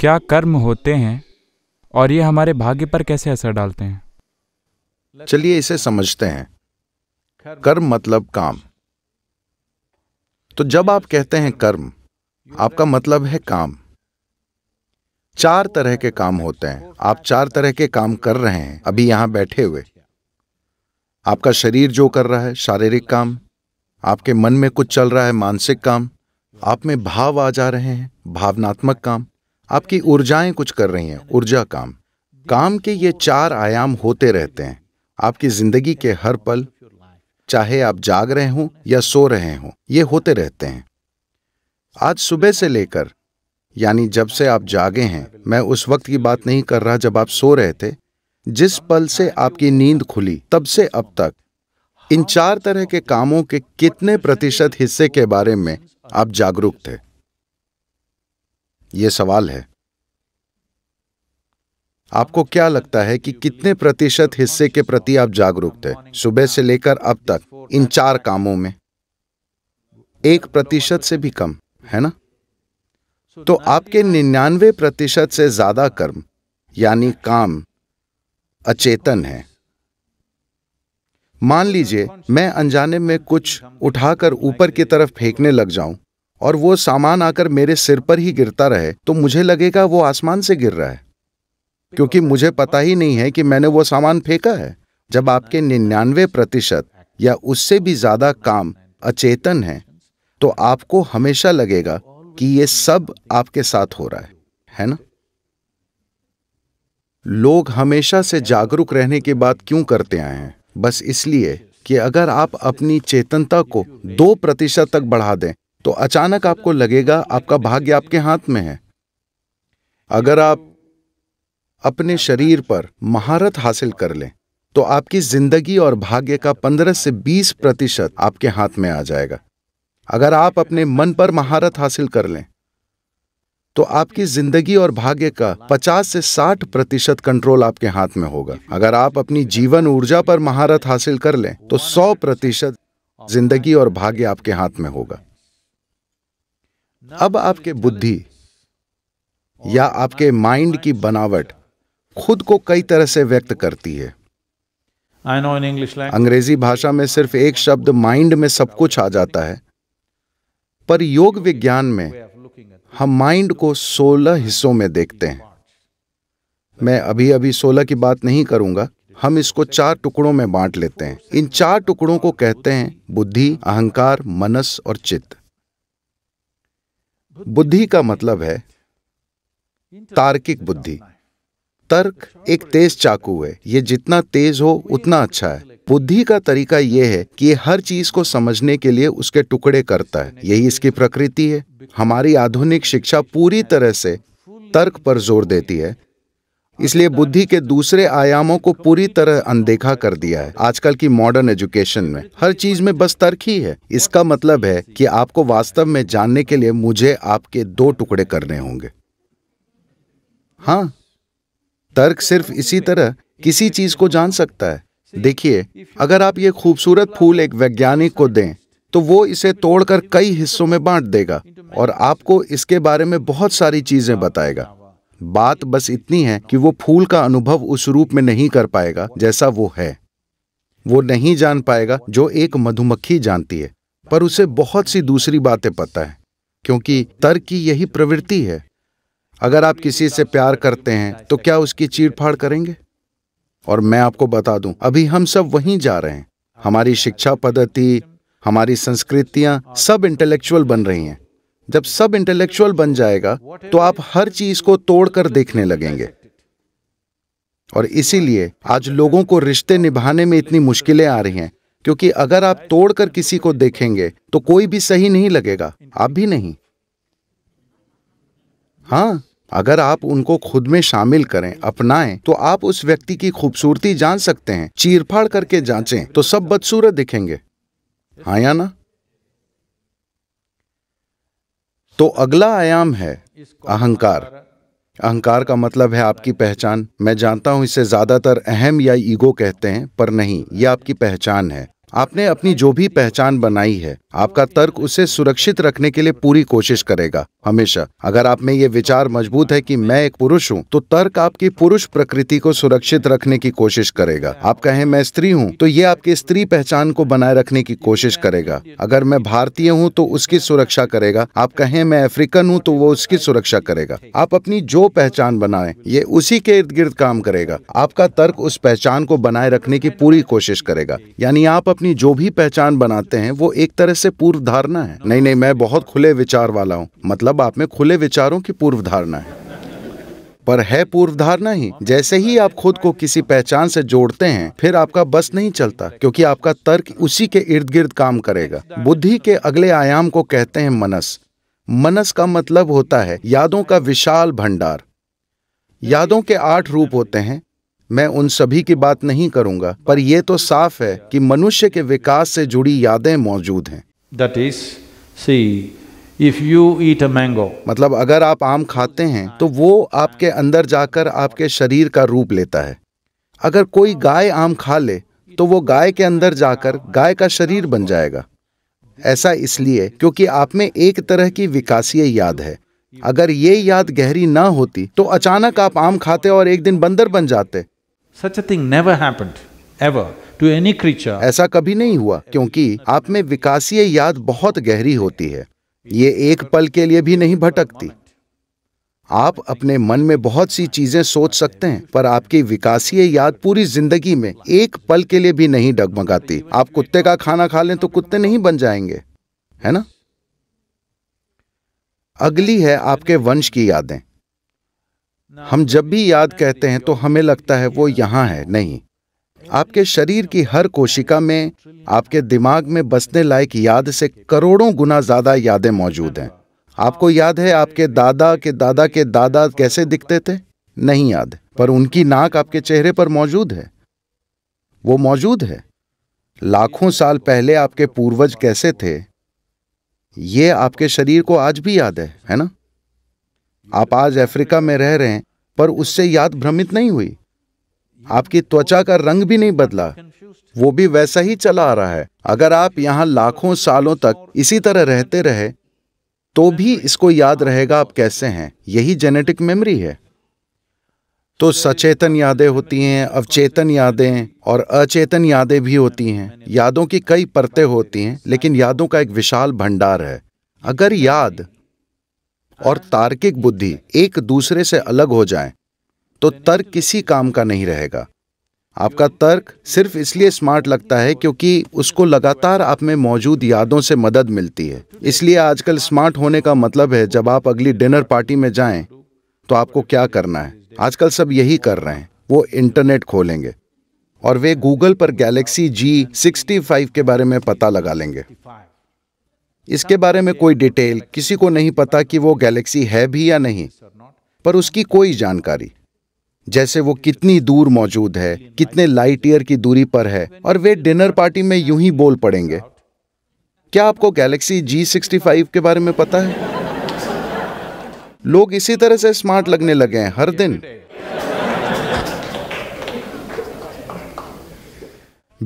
क्या कर्म होते हैं और ये हमारे भाग्य पर कैसे असर डालते हैं चलिए इसे समझते हैं कर्म मतलब काम तो जब आप कहते हैं कर्म आपका मतलब है काम चार तरह के काम होते हैं आप चार तरह के काम कर रहे हैं अभी यहां बैठे हुए आपका शरीर जो कर रहा है शारीरिक काम आपके मन में कुछ चल रहा है मानसिक काम आप में भाव आ जा रहे हैं भावनात्मक काम आपकी ऊर्जाएं कुछ कर रही हैं ऊर्जा काम काम के ये चार आयाम होते रहते हैं आपकी जिंदगी के हर पल चाहे आप जाग रहे हों या सो रहे हों ये होते रहते हैं आज सुबह से लेकर यानी जब से आप जागे हैं मैं उस वक्त की बात नहीं कर रहा जब आप सो रहे थे जिस पल से आपकी नींद खुली तब से अब तक इन चार तरह के कामों के कितने प्रतिशत हिस्से के बारे में आप जागरूक थे ये सवाल है आपको क्या लगता है कि कितने प्रतिशत हिस्से के प्रति आप जागरूक थे सुबह से लेकर अब तक इन चार कामों में एक प्रतिशत से भी कम है ना तो आपके निन्यानवे प्रतिशत से ज्यादा कर्म यानी काम अचेतन है मान लीजिए मैं अनजाने में कुछ उठाकर ऊपर की तरफ फेंकने लग जाऊं और वो सामान आकर मेरे सिर पर ही गिरता रहे तो मुझे लगेगा वो आसमान से गिर रहा है क्योंकि मुझे पता ही नहीं है कि मैंने वो सामान फेंका है जब आपके निन्यानवे प्रतिशत या उससे भी ज्यादा काम अचेतन है तो आपको हमेशा लगेगा कि ये सब आपके साथ हो रहा है है ना लोग हमेशा से जागरूक रहने की बात क्यों करते आए हैं बस इसलिए कि अगर आप अपनी चेतनता को दो प्रतिशत तक बढ़ा दें तो अचानक आपको लगेगा आपका भाग्य आपके हाथ में है अगर आप अपने शरीर पर महारत हासिल कर लें तो आपकी जिंदगी और भाग्य का 15 से 20 प्रतिशत आपके हाथ में आ जाएगा अगर आप अपने मन पर महारत हासिल कर लें तो आपकी जिंदगी और भाग्य का 50 से 60 प्रतिशत कंट्रोल आपके हाथ में होगा अगर आप अपनी जीवन ऊर्जा पर महारत हासिल कर लें तो 100 प्रतिशत जिंदगी और भाग्य आपके हाथ में होगा अब आपके बुद्धि या आपके माइंड की बनावट खुद को कई तरह से व्यक्त करती है अंग्रेजी भाषा में सिर्फ एक शब्द माइंड में सब कुछ आ जाता है पर योग विज्ञान में हम माइंड को 16 हिस्सों में देखते हैं मैं अभी अभी 16 की बात नहीं करूंगा हम इसको चार टुकड़ों में बांट लेते हैं इन चार टुकड़ों को कहते हैं बुद्धि अहंकार मनस और चित्त बुद्धि का मतलब है तार्किक बुद्धि तर्क एक तेज चाकू है ये जितना तेज हो उतना अच्छा है बुद्धि का तरीका यह है कि ये हर चीज को समझने के लिए उसके टुकड़े करता है यही इसकी प्रकृति है हमारी आधुनिक शिक्षा पूरी तरह से तर्क पर जोर देती है इसलिए बुद्धि के दूसरे आयामों को पूरी तरह अनदेखा कर दिया है आजकल की मॉडर्न एजुकेशन में हर चीज में बस तर्क ही है इसका मतलब है कि आपको वास्तव में जानने के लिए मुझे आपके दो टुकड़े करने होंगे हाँ तर्क सिर्फ इसी तरह किसी चीज को जान सकता है देखिए अगर आप ये खूबसूरत फूल एक वैज्ञानिक को दें तो वो इसे तोड़कर कई हिस्सों में बांट देगा और आपको इसके बारे में बहुत सारी चीजें बताएगा बात बस इतनी है कि वो फूल का अनुभव उस रूप में नहीं कर पाएगा जैसा वो है वो नहीं जान पाएगा जो एक मधुमक्खी जानती है पर उसे बहुत सी दूसरी बातें पता है क्योंकि तर की यही प्रवृत्ति है अगर आप किसी से प्यार करते हैं तो क्या उसकी चीड़फाड़ करेंगे और मैं आपको बता दूं अभी हम सब वहीं जा रहे हैं हमारी शिक्षा पद्धति हमारी संस्कृतियां सब इंटेलेक्चुअल बन रही हैं जब सब इंटेलेक्चुअल बन जाएगा तो आप हर चीज को तोड़कर देखने लगेंगे और इसीलिए आज लोगों को रिश्ते निभाने में इतनी मुश्किलें आ रही हैं क्योंकि अगर आप तोड़कर किसी को देखेंगे तो कोई भी सही नहीं लगेगा आप भी नहीं हाँ अगर आप उनको खुद में शामिल करें अपनाएं तो आप उस व्यक्ति की खूबसूरती जान सकते हैं चीरफाड़ करके जांचें तो सब बदसूरत दिखेंगे हाँ या ना तो अगला आयाम है अहंकार अहंकार का मतलब है आपकी पहचान मैं जानता हूं इसे ज्यादातर अहम या ईगो कहते हैं पर नहीं यह आपकी पहचान है आपने अपनी जो भी पहचान बनाई है आपका तर्क उसे सुरक्षित रखने के लिए पूरी कोशिश करेगा हमेशा अगर आप में ये विचार मजबूत है कि मैं एक पुरुष हूँ तो तर्क आपकी पुरुष प्रकृति को सुरक्षित रखने की कोशिश करेगा आप कहें मैं स्त्री हूँ तो ये आपकी स्त्री पहचान को बनाए रखने की कोशिश करेगा अगर मैं भारतीय हूँ तो उसकी सुरक्षा करेगा आप कहें मैं अफ्रीकन हूँ तो वो उसकी सुरक्षा करेगा आप अपनी जो पहचान बनाए ये उसी के इर्द गिर्द काम करेगा आपका तर्क उस पहचान को बनाए रखने की पूरी कोशिश करेगा यानी आप अपनी जो भी पहचान बनाते हैं वो एक तरह से पूर्व धारणा है नहीं नहीं मैं बहुत खुले विचार वाला हूँ मतलब आप में खुले विचारों की पूर्व धारणा है पर है पूर्व धारणा ही जैसे ही आप खुद को किसी पहचान से जोड़ते हैं फिर आपका बस नहीं चलता क्योंकि आपका तर्क उसी के इर्द गिर्द काम करेगा बुद्धि के अगले आयाम को कहते हैं मनस मनस का मतलब होता है यादों का विशाल भंडार यादों के आठ रूप होते हैं मैं उन सभी की बात नहीं करूंगा पर यह तो साफ है कि मनुष्य के विकास से जुड़ी यादें मौजूद हैं that is see if you eat a mango मतलब अगर आप आम खाते हैं तो वो आपके अंदर जाकर आपके शरीर का रूप लेता है अगर कोई गाय आम खा ले तो वो गाय के अंदर जाकर गाय का शरीर बन जाएगा ऐसा इसलिए क्योंकि आप में एक तरह की विकासीय याद है अगर ये याद गहरी ना होती तो अचानक आप आम खाते और एक दिन बंदर बन जाते Such a thing never happened, ever. To any creature. ऐसा कभी नहीं हुआ क्योंकि आप में विकासीय याद बहुत गहरी होती है ये एक पल के लिए भी नहीं भटकती आप अपने मन में बहुत सी चीजें सोच सकते हैं पर आपकी विकासीय याद पूरी जिंदगी में एक पल के लिए भी नहीं डगमगाती आप कुत्ते का खाना खा लें तो कुत्ते नहीं बन जाएंगे है ना अगली है आपके वंश की यादें हम जब भी याद कहते हैं तो हमें लगता है वो यहाँ है नहीं आपके शरीर की हर कोशिका में आपके दिमाग में बसने लायक याद से करोड़ों गुना ज्यादा यादें मौजूद हैं आपको याद है आपके दादा के दादा के दादा कैसे दिखते थे नहीं याद पर उनकी नाक आपके चेहरे पर मौजूद है वो मौजूद है लाखों साल पहले आपके पूर्वज कैसे थे ये आपके शरीर को आज भी याद है है ना आप आज अफ्रीका में रह रहे हैं पर उससे याद भ्रमित नहीं हुई आपकी त्वचा का रंग भी नहीं बदला वो भी वैसा ही चला आ रहा है अगर आप यहाँ लाखों सालों तक इसी तरह रहते रहे तो भी इसको याद रहेगा आप कैसे हैं यही जेनेटिक मेमोरी है तो सचेतन यादें होती हैं अवचेतन यादें और अचेतन यादें भी होती हैं यादों की कई परतें होती हैं लेकिन यादों का एक विशाल भंडार है अगर याद और तार्किक बुद्धि एक दूसरे से अलग हो जाए तो तर्क किसी काम का नहीं रहेगा आपका तर्क सिर्फ इसलिए स्मार्ट लगता है क्योंकि उसको लगातार आप में मौजूद यादों से मदद मिलती है इसलिए आजकल स्मार्ट होने का मतलब है जब आप अगली डिनर पार्टी में जाएं तो आपको क्या करना है आजकल सब यही कर रहे हैं वो इंटरनेट खोलेंगे और वे गूगल पर गैलेक्सी जी सिक्सटी फाइव के बारे में पता लगा लेंगे इसके बारे में कोई डिटेल किसी को नहीं पता कि वो गैलेक्सी है भी या नहीं पर उसकी कोई जानकारी जैसे वो कितनी दूर मौजूद है कितने लाइट ईयर की दूरी पर है और वे डिनर पार्टी में यूं ही बोल पड़ेंगे क्या आपको गैलेक्सी जी सिक्सटी फाइव के बारे में पता है लोग इसी तरह से स्मार्ट लगने लगे हैं हर दिन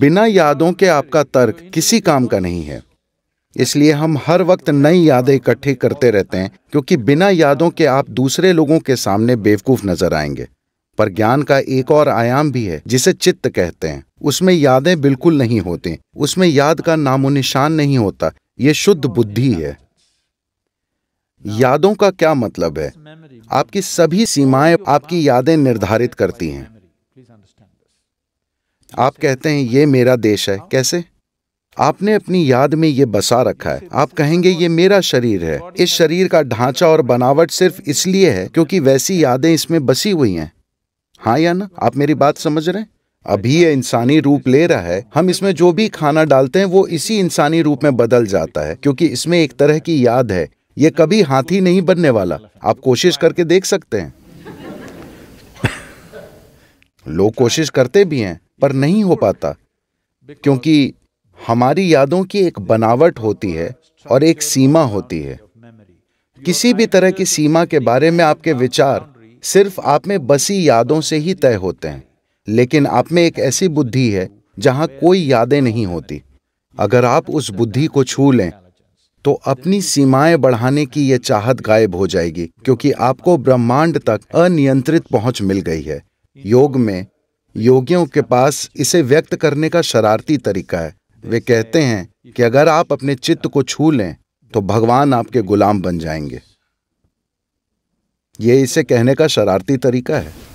बिना यादों के आपका तर्क किसी काम का नहीं है इसलिए हम हर वक्त नई यादें इकट्ठे करते रहते हैं क्योंकि बिना यादों के आप दूसरे लोगों के सामने बेवकूफ नजर आएंगे पर ज्ञान का एक और आयाम भी है जिसे चित्त कहते हैं उसमें यादें बिल्कुल नहीं होती उसमें याद का नामो निशान नहीं होता ये शुद्ध बुद्धि है यादों का क्या मतलब है आपकी सभी सीमाएं आपकी यादें निर्धारित करती हैं आप कहते हैं ये मेरा देश है कैसे आपने अपनी याद में ये बसा रखा है आप कहेंगे ये मेरा शरीर है इस शरीर का ढांचा और बनावट सिर्फ इसलिए है क्योंकि वैसी यादें इसमें बसी हुई हैं हाँ या ना आप मेरी बात समझ रहे हैं अभी ये इंसानी रूप ले रहा है हम इसमें जो भी खाना डालते हैं वो इसी इंसानी रूप में बदल जाता है क्योंकि इसमें एक तरह की याद है ये कभी हाथी नहीं बनने वाला आप कोशिश करके देख सकते हैं लोग कोशिश करते भी हैं पर नहीं हो पाता क्योंकि हमारी यादों की एक बनावट होती है और एक सीमा होती है किसी भी तरह की सीमा के बारे में आपके विचार सिर्फ आप में बसी यादों से ही तय होते हैं लेकिन आप में एक ऐसी बुद्धि है जहां कोई यादें नहीं होती अगर आप उस बुद्धि को छू लें तो अपनी सीमाएं बढ़ाने की यह चाहत गायब हो जाएगी क्योंकि आपको ब्रह्मांड तक अनियंत्रित पहुंच मिल गई है योग में योगियों के पास इसे व्यक्त करने का शरारती तरीका है वे कहते हैं कि अगर आप अपने चित्त को छू लें तो भगवान आपके गुलाम बन जाएंगे ये इसे कहने का शरारती तरीका है